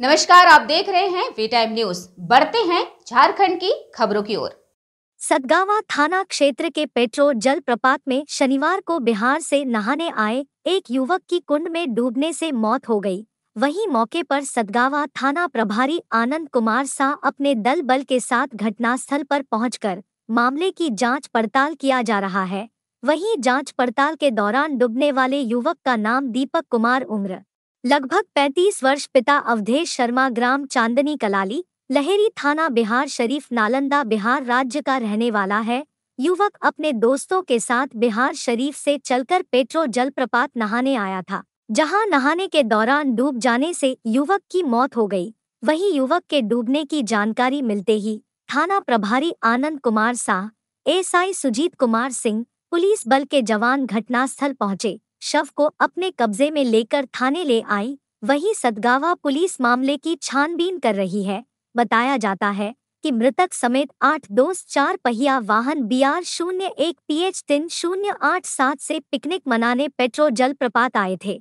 नमस्कार आप देख रहे हैं वी टाइम न्यूज बढ़ते हैं झारखंड की खबरों की ओर सदगावा थाना क्षेत्र के पेट्रो जल प्रपात में शनिवार को बिहार से नहाने आए एक युवक की कुंड में डूबने से मौत हो गई वहीं मौके पर सदगावा थाना प्रभारी आनंद कुमार सा अपने दल बल के साथ घटनास्थल पर पहुंचकर मामले की जांच पड़ताल किया जा रहा है वहीं जांच पड़ताल के दौरान डूबने वाले युवक का नाम दीपक कुमार उम्र लगभग 35 वर्ष पिता अवधेश शर्मा ग्राम चांदनी कलाली लहेरी थाना बिहार शरीफ नालंदा बिहार राज्य का रहने वाला है युवक अपने दोस्तों के साथ बिहार शरीफ से चलकर पेट्रो जलप्रपात नहाने आया था जहां नहाने के दौरान डूब जाने से युवक की मौत हो गई वहीं युवक के डूबने की जानकारी मिलते ही थाना प्रभारी आनंद कुमार साह एसआई सुजीत कुमार सिंह पुलिस बल के जवान घटनास्थल पहुंचे शव को अपने कब्जे में लेकर थाने ले आई वही सदगावा पुलिस मामले की छानबीन कर रही है बताया जाता है कि मृतक समेत आठ दोस्त चार पहिया वाहन बी आर शून्य एक पी एच तीन शून्य आठ सात से पिकनिक मनाने पेट्रो प्रपात आए थे